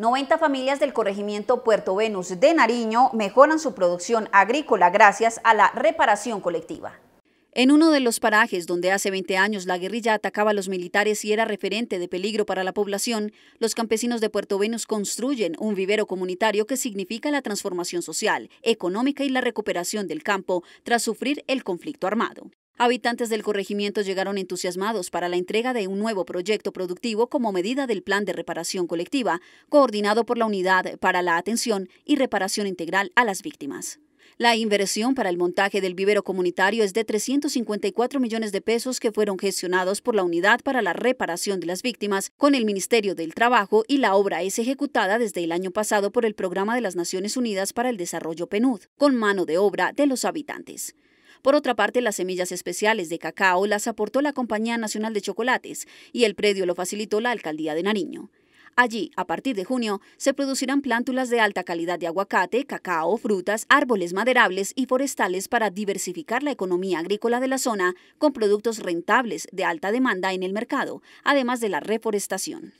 90 familias del corregimiento Puerto Venus de Nariño mejoran su producción agrícola gracias a la reparación colectiva. En uno de los parajes donde hace 20 años la guerrilla atacaba a los militares y era referente de peligro para la población, los campesinos de Puerto Venus construyen un vivero comunitario que significa la transformación social, económica y la recuperación del campo tras sufrir el conflicto armado. Habitantes del corregimiento llegaron entusiasmados para la entrega de un nuevo proyecto productivo como medida del Plan de Reparación Colectiva, coordinado por la Unidad para la Atención y Reparación Integral a las Víctimas. La inversión para el montaje del vivero comunitario es de 354 millones de pesos que fueron gestionados por la Unidad para la Reparación de las Víctimas con el Ministerio del Trabajo y la obra es ejecutada desde el año pasado por el Programa de las Naciones Unidas para el Desarrollo PNUD, con mano de obra de los habitantes. Por otra parte, las semillas especiales de cacao las aportó la Compañía Nacional de Chocolates y el predio lo facilitó la Alcaldía de Nariño. Allí, a partir de junio, se producirán plántulas de alta calidad de aguacate, cacao, frutas, árboles maderables y forestales para diversificar la economía agrícola de la zona con productos rentables de alta demanda en el mercado, además de la reforestación.